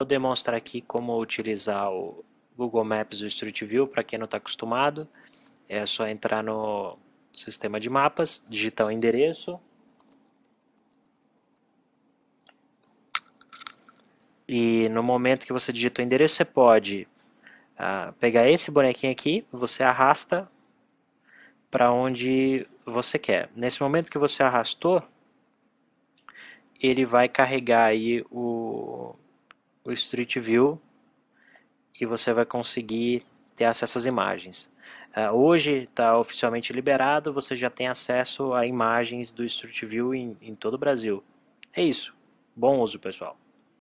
Vou demonstrar aqui como utilizar o Google Maps e o Street View, para quem não está acostumado, é só entrar no sistema de mapas, digitar o endereço, e no momento que você digita o endereço, você pode ah, pegar esse bonequinho aqui, você arrasta para onde você quer. Nesse momento que você arrastou, ele vai carregar aí o o Street View e você vai conseguir ter acesso às imagens. Uh, hoje está oficialmente liberado, você já tem acesso a imagens do Street View em, em todo o Brasil. É isso. Bom uso, pessoal.